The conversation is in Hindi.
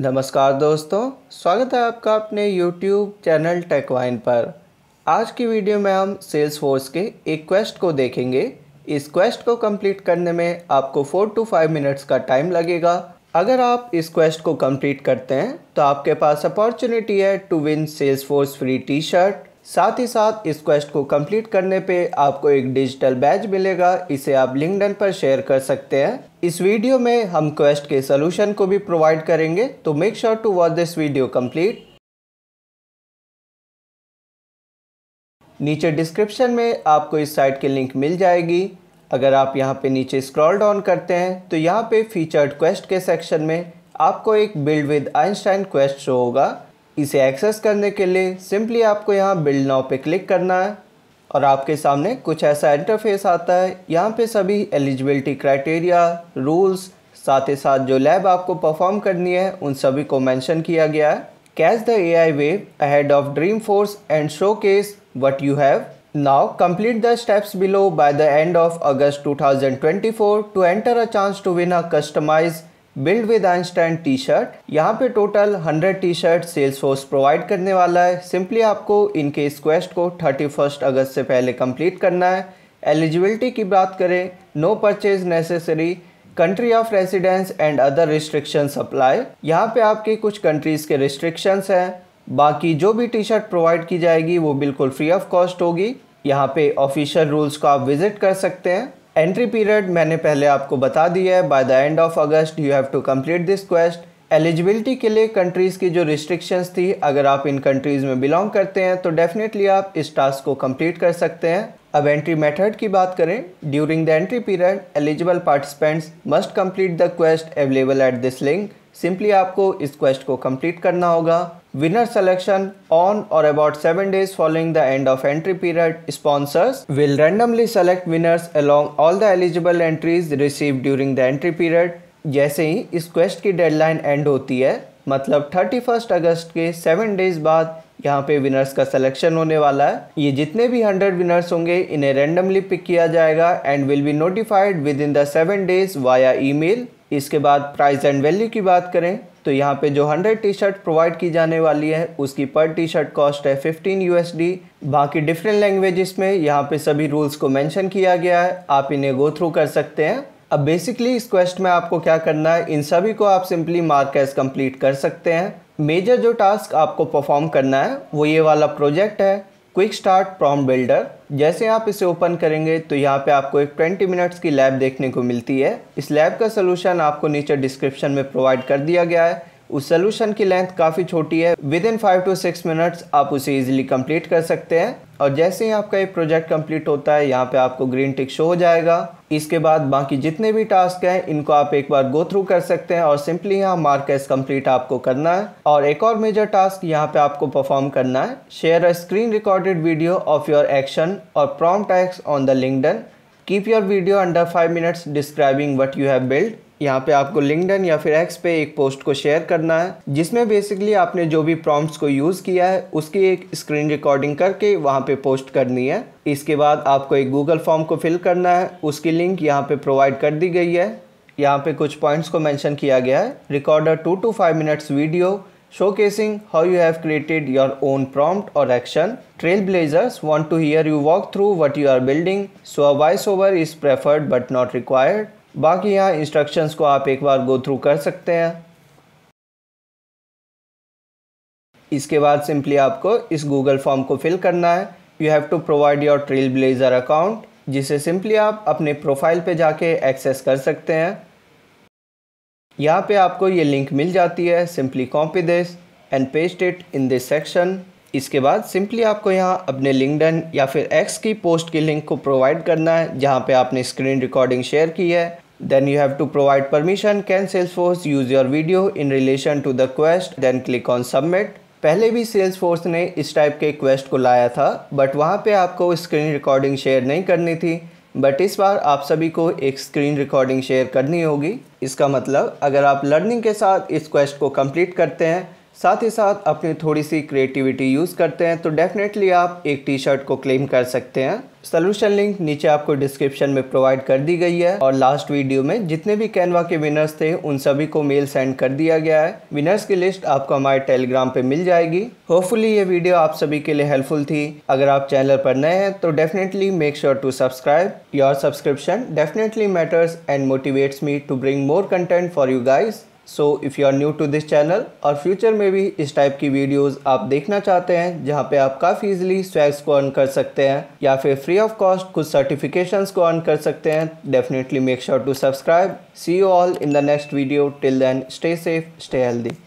नमस्कार दोस्तों स्वागत है आपका अपने YouTube चैनल टेकवाइन पर आज की वीडियो में हम सेल्स फोर्स के एक क्वेस्ट को देखेंगे इस क्वेस्ट को कंप्लीट करने में आपको फोर टू फाइव मिनट्स का टाइम लगेगा अगर आप इस क्वेस्ट को कंप्लीट करते हैं तो आपके पास अपॉर्चुनिटी है to win Salesforce free T shirt साथ ही साथ इस क्वेस्ट को कंप्लीट करने पे आपको एक डिजिटल बैच मिलेगा इसे आप लिंकडन पर शेयर कर सकते हैं इस वीडियो में हम क्वेस्ट के सोल्यूशन को भी प्रोवाइड करेंगे तो make sure to watch this video complete नीचे डिस्क्रिप्शन में आपको इस साइट की लिंक मिल जाएगी अगर आप यहाँ पे नीचे स्क्रॉल डाउन करते हैं तो यहाँ पे फीचर्ड क्वेस्ट के सेक्शन में आपको एक build with Einstein quest show होगा इसे एक्सेस करने के लिए सिंपली आपको यहाँ बिल्ड नाउ पे क्लिक करना है और आपके सामने कुछ ऐसा इंटरफेस आता है यहाँ पे सभी एलिजिबिलिटी क्राइटेरिया रूल्स साथ ही साथ जो लैब आपको परफॉर्म करनी है उन सभी को मेंशन किया गया है catch the A I wave ahead of Dreamforce and showcase what you have Now complete the steps below by the end of August 2024 to enter a chance to win a customize build with Einstein T shirt यहाँ पे total 100 T shirt Salesforce provide करने वाला है सिंपली आपको इनके इस क्वेस्ट को 31 अगस्त से पहले कंप्लीट करना है एलिजिबिलिटी की बात करें no purchase necessary country of residence and other restriction apply यहाँ पे आपके कुछ कंट्रीज़ के रिस्ट्रिक्शंस हैं बाकी जो भी टी शर्ट प्रोवाइड की जाएगी वो बिल्कुल फ्री ऑफ कॉस्ट होगी यहाँ पे ऑफिशियल रूल्स को आप विजिट कर सकते हैं एंट्री पीरियड मैंने पहले आपको बता दिया है by the end of August you have to complete this quest eligibility के लिए कंट्रीज़ की जो रिस्ट्रिक्शंस थी अगर आप इन कंट्रीज़ में बिलोंग करते हैं तो डेफिनेटली आप इस टास्क को कंप्लीट कर सकते हैं अब एंट्री मेथड की बात करें during the entry period eligible participants must complete the quest available at this link simply आपको इस क्वेस्ट को कंप्लीट करना होगा Winner selection on or about 7 days following the end of entry period sponsors will randomly select winners along all the eligible entries received during the entry period जैसे ही इस क्वेस्ट की डेडलाइन एंड होती है मतलब 31 अगस्त के सेवन डेज बाद यहाँ पे विनर्स का सिलेक्शन होने वाला है ये जितने भी हंड्रेड विनर्स होंगे इन्हें रेंडमली पिक किया जाएगा and will be notified within the seven days via email इसके बाद प्राइस एंड वैल्यू की बात करें तो यहाँ पे जो 100 टी शर्ट प्रोवाइड की जाने वाली है उसकी पर टी शर्ट कॉस्ट है 15 यूएसडी बाकी डिफरेंट लैंग्वेजेस में यहाँ पे सभी रूल्स को मेंशन किया गया है आप इन्हें गो थ्रू कर सकते हैं अब बेसिकली इस क्वेस्ट में आपको क्या करना है इन सभी को आप सिंपली मार्क एस कंप्लीट कर सकते हैं मेजर जो टास्क आपको परफॉर्म करना है वो ये वाला प्रोजेक्ट है क्विक स्टार्ट प्रॉम बिल्डर जैसे आप इसे ओपन करेंगे तो यहाँ पे आपको एक 20 मिनट्स की लैब देखने को मिलती है इस लैब का सोल्यूशन आपको नीचे डिस्क्रिप्शन में प्रोवाइड कर दिया गया है उस सोल्यूशन की लेंथ काफ़ी छोटी है within five to six minutes आप उसे इजिली कम्प्लीट कर सकते हैं और जैसे ही आपका ये प्रोजेक्ट कंप्लीट होता है यहाँ पे आपको ग्रीन टिक शो हो जाएगा इसके बाद बाकी जितने भी टास्क हैं इनको आप एक बार गो थ्रू कर सकते हैं और सिंपली यहाँ मार्क एस कम्प्लीट आपको करना है और एक और मेजर टास्क यहाँ पे आपको परफॉर्म करना है share a screen recorded video of your action और prompt X on the LinkedIn keep your video under five minutes describing what you have build यहाँ पे आपको लिंकडन या फिर एक्स पे एक पोस्ट को शेयर करना है जिसमें बेसिकली आपने जो भी प्रॉम्प्ट्स को यूज़ किया है उसकी एक स्क्रीन रिकॉर्डिंग करके वहाँ पे पोस्ट करनी है इसके बाद आपको एक गूगल फॉर्म को फिल करना है उसकी लिंक यहाँ पे प्रोवाइड कर दी गई है यहाँ पे कुछ पॉइंट्स को मैंशन किया गया है recorder two to five minutes video show how you have created your own prompt और action trailblazers want to hear you walk through what you are building so a voice over is preferred but not required बाकी यहाँ इंस्ट्रक्शंस को आप एक बार गो थ्रू कर सकते हैं इसके बाद सिंपली आपको इस गूगल फॉर्म को फिल करना है you have to provide your trailblazer account जिसे सिंपली आप अपने प्रोफाइल पे जाके एक्सेस कर सकते हैं यहाँ पे आपको ये लिंक मिल जाती है simply copy this and paste it in this section इसके बाद सिंपली आपको यहाँ अपने लिंकडन या फिर एक्स की पोस्ट की लिंक को प्रोवाइड करना है जहाँ पे आपने स्क्रीन रिकॉर्डिंग शेयर की है you have to provide permission can Salesforce use your video in relation to the quest then click on submit पहले भी सेल्स फोर्स ने इस टाइप के क्वेस्ट को लाया था बट वहाँ पे आपको स्क्रीन रिकॉर्डिंग शेयर नहीं करनी थी बट इस बार आप सभी को एक स्क्रीन रिकॉर्डिंग शेयर करनी होगी इसका मतलब अगर आप लर्निंग के साथ इस क्वेस्ट को कंप्लीट करते हैं साथ ही साथ अपनी थोड़ी सी क्रिएटिविटी यूज़ करते हैं तो डेफिनेटली आप एक टी शर्ट को क्लेम कर सकते हैं सोल्यूशन लिंक नीचे आपको डिस्क्रिप्शन में प्रोवाइड कर दी गई है और लास्ट वीडियो में जितने भी कैनवा के विनर्स थे उन सभी को मेल सेंड कर दिया गया है विनर्स की लिस्ट आपको हमारे टेलीग्राम पे मिल जाएगी होपफुली ये वीडियो आप सभी के लिए हेल्पफुल थी अगर आप चैनल पर नए हैं तो definitely make sure to subscribe your subscription definitely matters and motivates me to bring more content for you guys so if you are new to this channel और फ्यूचर में भी इस टाइप की वीडियोस आप देखना चाहते हैं जहां पे आप काफ़ी इजीली स्वैग्स को अर्न कर सकते हैं या फिर फ्री ऑफ कॉस्ट कुछ सर्टिफिकेशंस को अर्न कर सकते हैं definitely make sure to subscribe see you all in the next video till then stay safe stay healthy